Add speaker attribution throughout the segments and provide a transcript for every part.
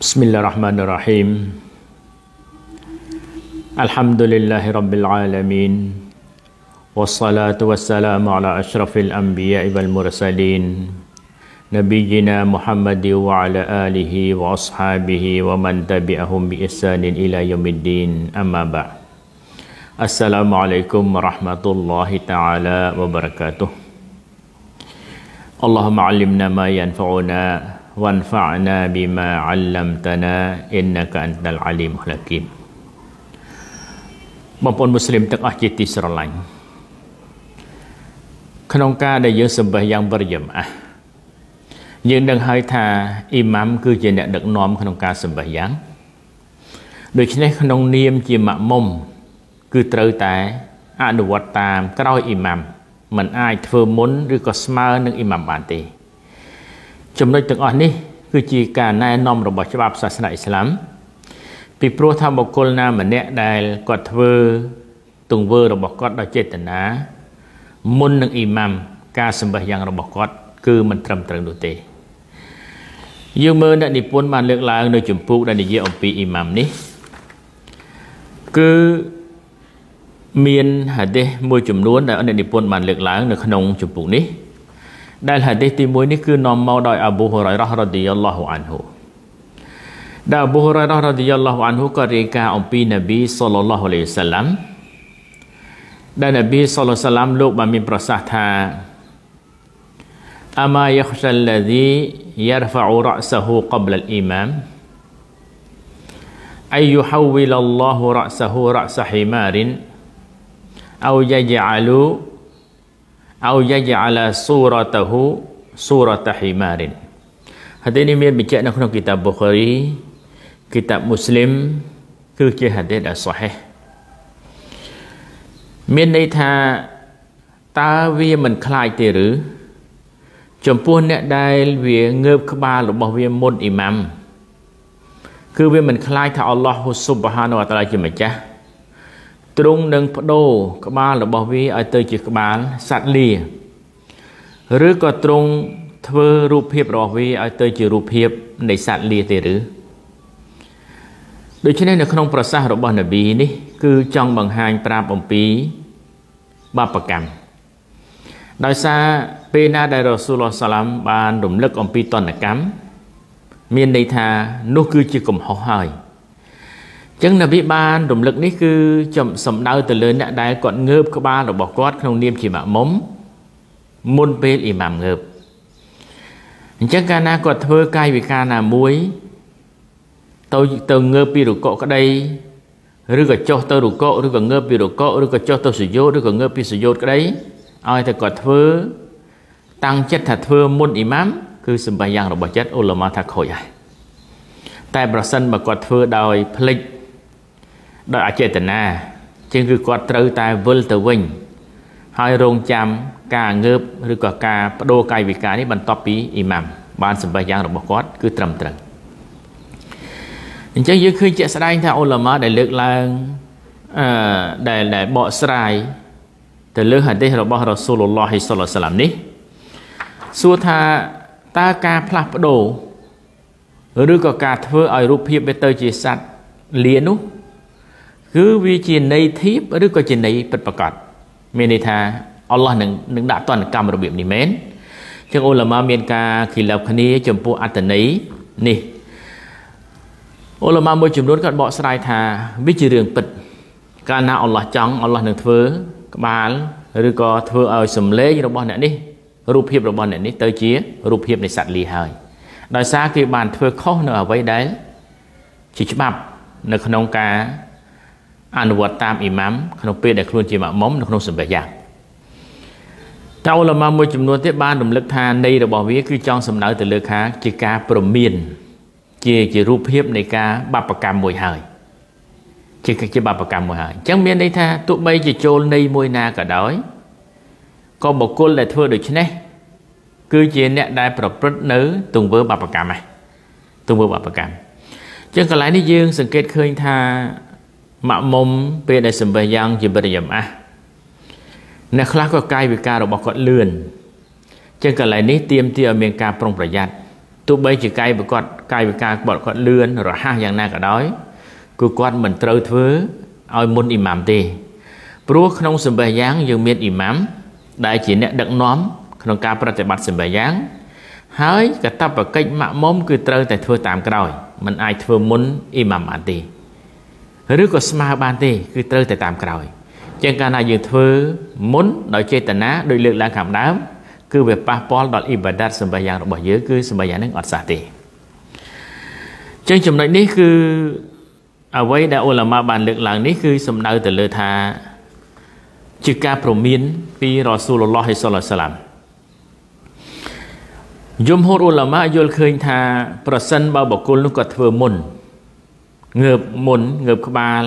Speaker 1: بسم الله الرحمن الرحيم الحمد لله رب العالمين والصلاة والسلام على أشرف الأنبياء والمرسلين نبينا محمد وعلى آله وأصحابه ومن تبعهم بإحسان إلى يوم الدين أما بعد السلام عليكم ورحمة الله تعالى وبركاته اللهم علمنا ما ينفعنا وانفعنا بما علمتنا إنك أنت العليم الحكيم បងប្អូនមូស្លីមទាំងអស់ជាទីស្រឡាញ់ក្នុងការដែលយើងសម្បះយ៉ាងប្រយមអាយើងនឹងហើយថាអ៊ីម៉ាំគឺជាអ្នកដឹកនាំក្នុងការសម្បះយ៉ាង ដូច្នេះ ក្នុងនាម ជាម៉ាក់មុំគឺត្រូវតែអនុវត្តតាមក្រោយអ៊ីម៉ាំមិនអាចធ្វើមុនឬក៏ស្មើនឹងអ៊ីម៉ាំបានទេចំណុចទាំងអស់នេះគឺជាការណែនាំរបស់ច្បាប់សាសនាអ៊ីស្លាមពីព្រោះថាបុគ្គលណាម្នាក់ដែលគាត់ធ្វើទង្វើរបស់គាត់ដោយចេតនាមុននឹងអ៊ីម៉ាំការសម្បះយ៉ាងរបស់គាត់គឺមិនត្រឹមត្រូវនោះទេយើងមើលអ្នកនិពន្ធបានលើកឡើងនៅចម្ពោះដែលនិយាយអំពីអ៊ីម៉ាំនេះគឺមានហាឌីសមួយចំនួនដែលអ្នកនិពន្ធបានលើកឡើងនៅក្នុងចម្ពោះនេះដែលហាឌីសទី1នេះគឺនាំមកដោយអាប៊ូហ៊ុរ៉ៃរ៉ារ៉ាឌីយ៉ាឡោះអានហ៊ូដែលអាប៊ូហ៊ុរ៉ៃរ៉ារ៉ាឌីយ៉ាឡោះអានហ៊ូក៏រាយការណ៍អំពីនប៊ីសល្លឡោះអាឡៃសាឡាំដែលនប៊ីសល្លសាឡាំលោកបានមានប្រសាសន៍ថាអាម៉ាយខ្សាល់ឡាឌីយ៉ារហ្វាអ៊ូរ៉ាសាហ៊ូកប្លអ៊ីម៉ាម أن يحول الله رأسه رأس حمار أو يجعل អោយយអាឡាស៊ូរតហ៊ូស៊ូរតហ៊ីម៉ារិនហាឌីសនេះមានបញ្ជាក់នៅក្នុងគីតាប៊ូខារីគីតាប៊ូស្លីមគឺជាហាឌីសដ៏សាហេះមានន័យថាតើវាមិនខ្លាចទេឬចំពោះអ្នកដែលវាងើបក្បាលរបស់វាមុនអ៊ីម៉ាំគឺវាមិនខ្លាចថាអល់ឡោះហ៊ូស៊ុបហានវតាឡាជាម្ចាស់ទ្រង់នឹងបដូរក្បាលរបស់វាឲ្យ ទៅជាក្បាលសត្វលាឬក៏ទ្រង់ធ្វើរូបភាពរបស់វាឲ្យទៅជារូបភាពនៃសត្វលាទេឬដូច្នេះនៅក្នុងប្រសាសន៍របស់នប៊ីនេះគឺចង់បង្ហាញប្រាប់អំពី បាបកម្មដោយសារពេលណា ដែលរ៉ូស៊ូលសាឡាំបានរំលឹកអំពីតនកម្មមានន័យថា នោះគឺជាកំហុសហើយចឹងនប៊ីបានរំលឹកនេះគឺចំសំដៅ ទៅលើអ្នកដែលគាត់ងើបក្បាលរបស់គាត់ក្នុងនាមជាម៉ាមុំមុនពេលអ៊ីម៉ាមងើបអញ្ចឹងកាលណាគាត់ធ្វើកាយវិការណាមួយទៅទៅងើបពីរុកកក្តីឬក៏ចុះទៅរុកកឬក៏ងើបពីរុកកឬក៏ចុះទៅសយោឬក៏ងើបពីសយោក្តីឲ្យតែគាត់ធ្វើតាំងចិត្តថាធ្វើមុនអ៊ីម៉ាម គឺសម្បាយ៉ាងរបស់ចិត្តអ៊ុលម៉ាថាខូចហើយតែប្រសិនបើគាត់ធ្វើដោយភ្លេចដោយអចេតនាជាងគឺគាត់ត្រូវតែវិលទៅវិញហើយរងចាំការងើបឬក៏ការបដូរកាយវិការនេះបន្ទាប់ពីអ៊ីម៉ាំបានសម្បិះយ៉ាងរបស់គាត់ គឺត្រឹមត្រូវអញ្ចឹងយើងឃើញជាក់ស្ដែងថាអូឡាម៉ាដែលលើកឡើងអឺដែលដែលបកស្រាយទៅលើហាឌីសរបស់រ៉ាស៊ូលឡោះសល្លឡាមនេះសួរថាតើការផ្លាស់ប្ដូរឬក៏ការធ្វើឲ្យរូបភាពវាទៅជាសัตว์លានោះគឺវាជាន័យធៀបឬក៏ជាន័យពិតប្រាកដមានន័យថាអល់ឡោះនឹងនឹងដាក់ទណ្ឌកម្មរបៀបនេះមែនជាងអូឡាម៉ាមានការខិលាបគ្នា ចំពោះអត្តន័យនេះអូឡាម៉ាមួយចំនួនគាត់បកស្រាយថាវាជារឿងពិតកាលណាអល់ឡោះចង់អល់ឡោះនឹងធ្វើក្បាលឬក៏ធ្វើឲ្យសម្លេងរបស់ អ្នកនេះរូបភាពរបស់អ្នកនេះទៅជារូបភាពនៃសត្វលាហើយដោយសារគេបានធ្វើខុសនៅអ្វីដែលជាច្បាប់នៅ ក្នុងការអនុវត្តតាមអ៊ីម៉ាមក្នុងពេលដែលខ្លួនជាម៉ាមុំនៅក្នុងសម្ភារយ៉ាងតៅលម៉ាមួយចំនួនទៀតបានរំលឹកថាន័យរបស់វា គឺចង់សំដៅទៅលើខាជាការប្រមាន ជាជារូបភាពនៃការបបកម្មមួយហើយ ជាជាបបកម្មមួយហើយអញ្ចឹងមានន័យថាទោះបី ជាចូលន័យមួយណាក៏ដោយក៏បុគ្គលដែលធ្វើដូច្នេះគឺជា អ្នកដែលប្រព្រឹត្តនៅ ទង្វើបបកម្មហ្នឹងទង្វើបបកម្មអញ្ចឹងកន្លែងនេះយើង សង្កេតឃើញថាម៉ាក់មុំពេលដែលសម្បិះយ៉ាងជីវិតយមអះអ្នកខ្លះក៏កាយវិការរបស់គាត់លឿនចឹងកន្លែងនេះទាមទារឲ្យមានការប្រុងប្រយ័ត្នទោះបីជាកាយប្រកបកាយវិការរបស់គាត់លឿនរហ័សយ៉ាងណាក៏ដោយ គឺគាត់មិនត្រូវធ្វើឲ្យមុនអ៊ីម៉ាមទេព្រោះក្នុងសម្បិះយ៉ាងយើងមានអ៊ីម៉ាម ដែលជាអ្នកដឹកនាំ ក្នុងការប្រតិបត្តិសម្បិះយ៉ាងហើយកតបកិច្ចម៉ាក់មុំគឺត្រូវតែធ្វើតាមក្រោយ មិនអាចធ្វើមុនអ៊ីម៉ាមបានទេឬក៏ស្មើបានទេគឺត្រូវតែតាមក្រោយចឹងកាលណាយើងធ្វើមុនដោយចេតនាដោយលើកឡើងខាងដើម គឺវាប៉ះពាល់ដល់អ៊ីបាដាតសម្បាយ៉ាងរបស់យើងគឺសម្បាយ៉ាងនឹងអត់សះទេចឹងចំណុចនេះគឺអ្វីដែលឧលាម៉ាបានលើកឡើងនេះគឺសំដៅទៅលើថាជាការប្រមានពីរ៉ាស៊ូលឡោះសឡាឡាមយមហូរឧលាម៉ាយល់ឃើញ ថា ប្រសិនបើបុគ្គលនោះគាត់ធ្វើមុនងើបមុនងើបក្បាល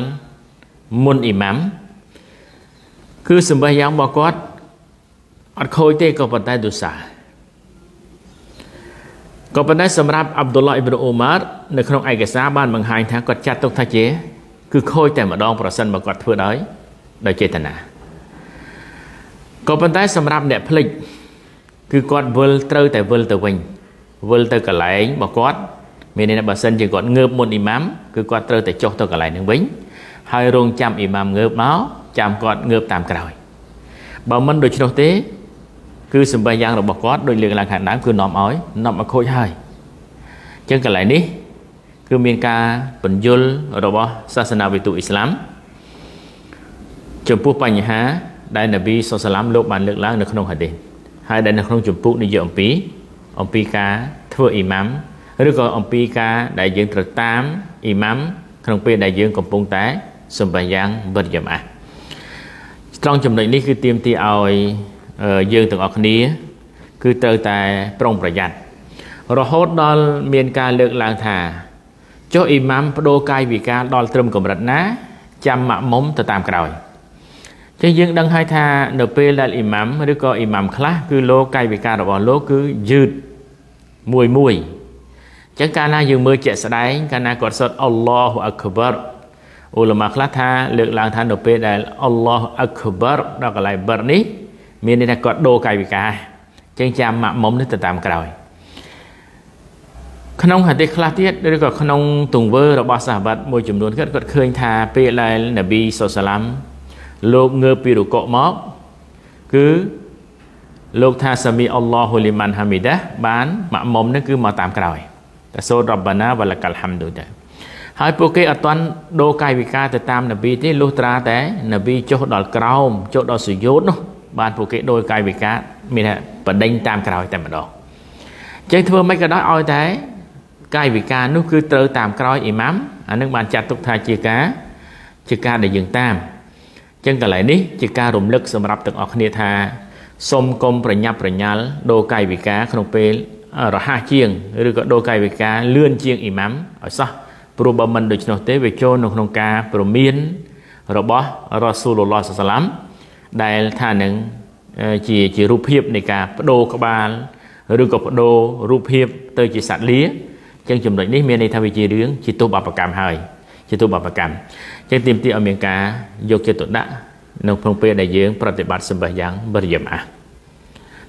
Speaker 1: មុនអ៊ីម៉ាំគឺសម្បះយ៉ាងរបស់គាត់អត់ខូចទេក៏ប៉ុន្តែទុសាក៏ប៉ុន្តែសម្រាប់អាប់ឌុលឡាអ៊ីប្រូអូម៉ាត់នៅក្នុងឯកសារបានបង្ហាញថាគាត់ចាត់ទុកថាជាគឺខូចតែម្ដង ប្រសិនបើគាត់ធ្វើដោយដោយចេតនាក៏ប៉ុន្តែសម្រាប់អ្នកភ្លេចគឺគាត់វិលត្រូវតែវិលទៅវិញវិលទៅកន្លែងរបស់គាត់មានន័យថាបើសិនជាគាត់ងើបមុនអ៊ីម៉ាំគឺគាត់ត្រូវតែចុះទៅកន្លែងនឹងវិញហើយរងចាំអ៊ីម៉ាំងើបមកចាំគាត់ងើបតាមក្រោយបើមិនដូច្នោះទេ គឺសម្បែយ៉ាងរបស់គាត់ដោយលើកឡើងខាងដើមគឺនាំឲ្យនាំឲ្យខូចហើយអញ្ចឹងកន្លែងនេះ គឺមានការបញ្យលរបស់សាសនាវិទូអ៊ីស្លាមចំពោះបញ្ហា ដែលនប៊ីសុសឡាមលោកបានលើកឡើង នៅក្នុងហាឌីសហើយដែលនៅក្នុងចម្ពោះនិយាយអំពីអំពីការធ្វើអ៊ីម៉ាំឬក៏អំពីការដែលយើងត្រូវតាមអ៊ីម៉ាំក្នុងពេលដែលយើងកំពុងតែសម្បាយ៉ាងវិតយមអាត្រង់ចំណុចនេះគឺទាមទារឲ្យយើងទាំងអស់គ្នា គឺត្រូវតែប្រុងប្រយ័ត្នរហូតដល់មានការលើកឡើងថាចុះអ៊ីម៉ាំបដូរកាយវិការដល់ត្រឹមកម្រិតណាចាំម៉ាក់មុំទៅតាមក្រោយចឹងយើងដឹងហើយថានៅពេលដែលអ៊ីម៉ាំឬក៏អ៊ីម៉ាំខ្លះគឺលោកកាយវិការរបស់លោកគឺយឺតមួយមួយចឹងកាលណាយើងមើលជាក់ស្ដែងកាលណាគាត់សូត្រអល់ឡោះអាក្បារអ៊ូលម៉ាខ្លះថាលើកឡើងថានៅពេលដែលអល់ឡោះអាក្បារដល់កន្លែងបិរនេះ មានន័យថាគាត់ដូរកាយវិការចឹងចាំម៉ាក់មុំនេះទៅតាម ក្រោយក្នុងហាទីខ្លះទៀតឬក៏ក្នុង ទង្វើរបស់សាហាវ័តមួយចំនួនគាត់គាត់ឃើញថាពេលដែលនប៊ីសុសឡាំលោកងើបពីរុកុមកគឺលោកថាសាមីអល់ឡោះហ៊ូលីម៉ាន់ហាមីដាបានម៉ាក់មុំនេះគឺមកតាមក្រោយតែសូត្ររបណាវលកលហាំដូចដែរហើយពួកគេអត់ទាន់ដូរកាយវិការទៅតាមនប៊ីទេលុះត្រា តែនប៊ីចុះដល់ក្រោម ចុះដល់សុយោតនោះ បានពួកគេ ដូរកាយវិការ មានថាបដិញតាមក្រោយតែម្ដងចឹងធ្វើមិនក៏ដោយឲ្យតែកាយវិការនោះគឺត្រូវតាមក្រោយអ៊ីម៉ាំអានឹងបានចាត់ទុកថាជាការ ជាការដែលយើងតាមចឹងកន្លែងនេះជាការរំលឹក សម្រាប់ទាំងអស់គ្នាថាសូមកុំប្រញាប់ប្រញាល់ដូរកាយវិការក្នុងពេលរហ័សជាងឬក៏ដូរកាយវិការលឿនជាងអ៊ីម៉ាំឲ្យសោះព្រោះបើមិនដូច្នោះទេវាចូលនៅក្នុងការព្រមាន របស់រ៉ាស៊ូលឡោះសាឡាំដែលថានឹងជាជារូបភាពនៃការបដូរក្បាលឬក៏បដូររូបភាពទៅ ជាសត្វលាអញ្ចឹងចំណុចនេះមានន័យថាវាជារឿងជាទោសបបកម្មហើយជាទោសបបកម្មអញ្ចឹងទាមទារឲ្យមានការយកចិត្តទុកដាក់នៅក្នុងពេលដែលយើងប្រតិបត្តិសម្បះយ៉ាងបរិយមអា